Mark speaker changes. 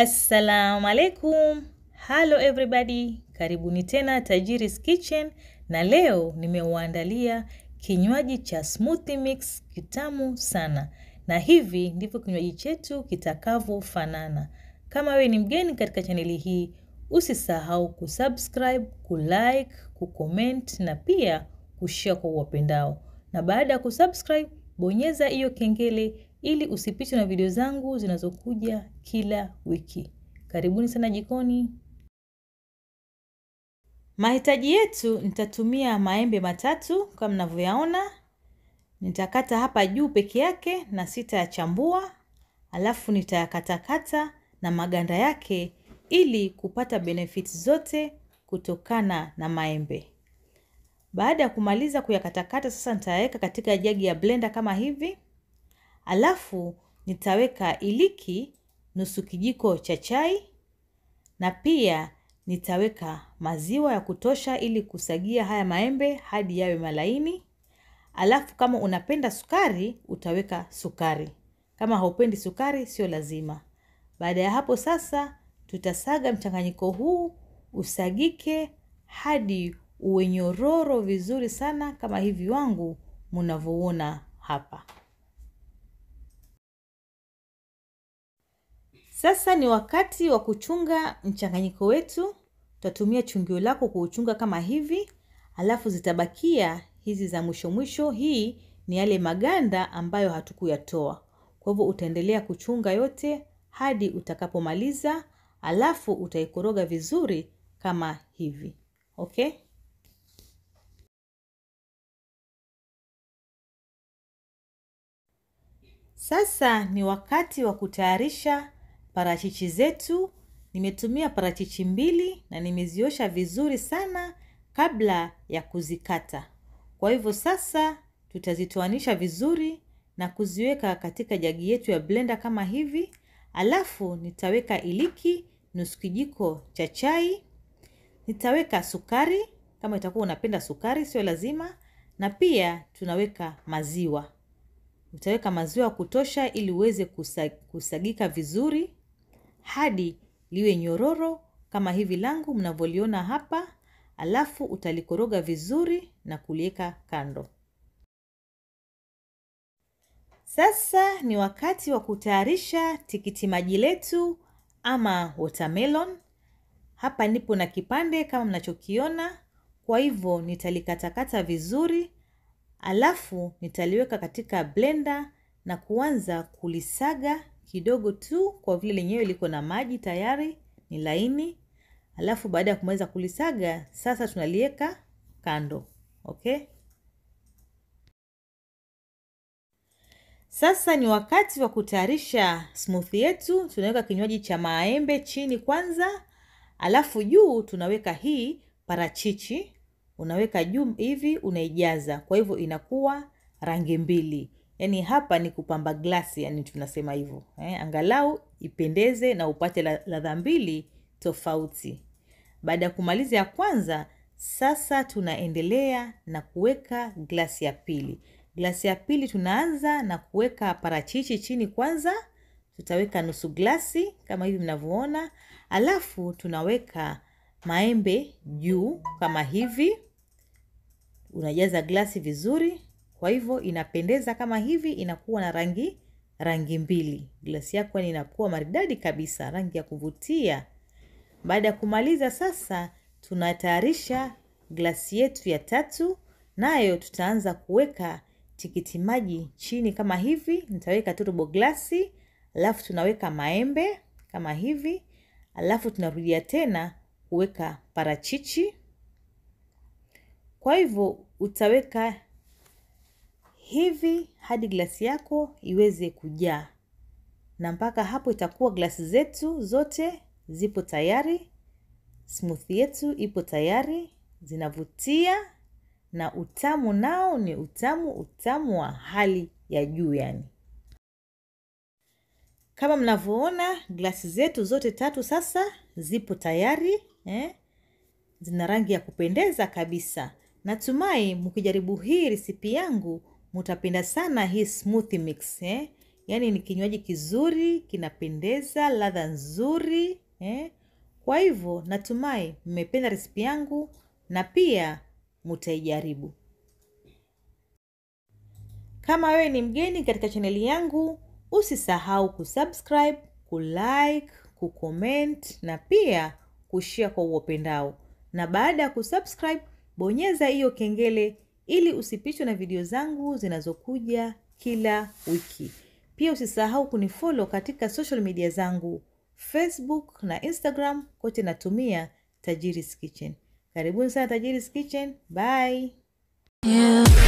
Speaker 1: Assalamu alaikum, halo everybody, karibuni tena Tajiri's Kitchen, na leo nimeuandalia kinywaji cha smoothie mix kitamu sana, na hivi ndivyo kinywaji chetu kitakavyofanana. Kama wewe ni mgeni katika chaneli hii, usisahau kusubscribe, kulike, kucomment na pia kushare kwa wapendao, na baada ya kusubscribe bonyeza hiyo kengele ili usipitwe na video zangu zinazokuja kila wiki. Karibuni sana jikoni. Mahitaji yetu, nitatumia maembe matatu kama mnavyoyaona. Nitakata hapa juu peke yake na sitayachambua, alafu nitayakatakata na maganda yake ili kupata benefits zote kutokana na maembe. Baada ya kumaliza kuyakatakata, sasa nitayaweka katika jagi ya blender kama hivi. Alafu nitaweka iliki nusu kijiko cha chai na pia nitaweka maziwa ya kutosha ili kusagia haya maembe hadi yawe malaini. Alafu kama unapenda sukari utaweka sukari, kama haupendi sukari sio lazima. Baada ya hapo sasa, tutasaga mchanganyiko huu usagike hadi uwe nyororo vizuri sana, kama hivi wangu munavyoona hapa. Sasa ni wakati wa kuchunga mchanganyiko wetu. Tutatumia chungio lako kuuchunga kama hivi, alafu zitabakia hizi za mwisho mwisho. Hii ni yale maganda ambayo hatukuyatoa, kwa hivyo utaendelea kuchunga yote hadi utakapomaliza, alafu utaikoroga vizuri kama hivi. Okay. Sasa ni wakati wa kutayarisha Parachichi zetu nimetumia parachichi mbili na nimeziosha vizuri sana kabla ya kuzikata. Kwa hivyo sasa tutazitoanisha vizuri na kuziweka katika jagi yetu ya blenda kama hivi. Alafu nitaweka iliki nusu kijiko cha chai. Nitaweka sukari kama itakuwa unapenda sukari, sio lazima, na pia tunaweka maziwa. Utaweka maziwa ya kutosha ili uweze kusagika vizuri hadi liwe nyororo kama hivi langu mnavyoliona hapa, alafu utalikoroga vizuri na kuliweka kando. Sasa ni wakati wa kutayarisha tikiti maji letu ama watermelon. Hapa nipo na kipande kama mnachokiona, kwa hivyo nitalikatakata vizuri, alafu nitaliweka katika blender na kuanza kulisaga kidogo tu, kwa vile lenyewe liko na maji tayari, ni laini. Alafu baada ya kumaliza kulisaga, sasa tunaliweka kando. Okay, sasa ni wakati wa kutayarisha smoothie yetu. Tunaweka kinywaji cha maembe chini kwanza, alafu juu tunaweka hii parachichi, unaweka juu hivi, unaijaza. Kwa hivyo inakuwa rangi mbili yani hapa ni kupamba glasi, yani tunasema hivyo eh, angalau ipendeze na upate ladha mbili tofauti. Baada ya kumaliza ya kwanza, sasa tunaendelea na kuweka glasi ya pili. Glasi ya pili tunaanza na kuweka parachichi chini kwanza, tutaweka nusu glasi kama hivi mnavyoona, alafu tunaweka maembe juu kama hivi. Unajaza glasi vizuri kwa hivyo inapendeza kama hivi, inakuwa na rangi rangi mbili. Glasi yako yaani inakuwa maridadi kabisa, rangi ya kuvutia. Baada ya kumaliza sasa, tunatayarisha glasi yetu ya tatu, nayo tutaanza kuweka tikiti maji chini kama hivi. Nitaweka tu robo glasi, alafu tunaweka maembe kama hivi, alafu tunarudia tena kuweka parachichi. Kwa hivyo utaweka hivi hadi glasi yako iweze kujaa, na mpaka hapo itakuwa glasi zetu zote zipo tayari, smoothie yetu ipo tayari, zinavutia na utamu nao ni utamu, utamu wa hali ya juu yani. Kama mnavyoona glasi zetu zote tatu sasa zipo tayari eh? Zina rangi ya kupendeza kabisa. Natumai mkijaribu hii risipi yangu mutapenda sana hii smoothie mix eh? Yaani ni kinywaji kizuri, kinapendeza, ladha nzuri eh? Kwa hivyo natumai mmependa resipi yangu na pia mutaijaribu. Kama wewe ni mgeni katika chaneli yangu, usisahau kusubscribe, kulike, kucomment na pia kushia kwa uopendao Na baada ya kusubscribe, bonyeza hiyo kengele ili usipitwe na video zangu zinazokuja kila wiki. Pia usisahau kunifollow katika social media zangu Facebook na Instagram, kote natumia Tajiri's Kitchen. Karibuni sana Tajiri's Kitchen. Bye. Yeah.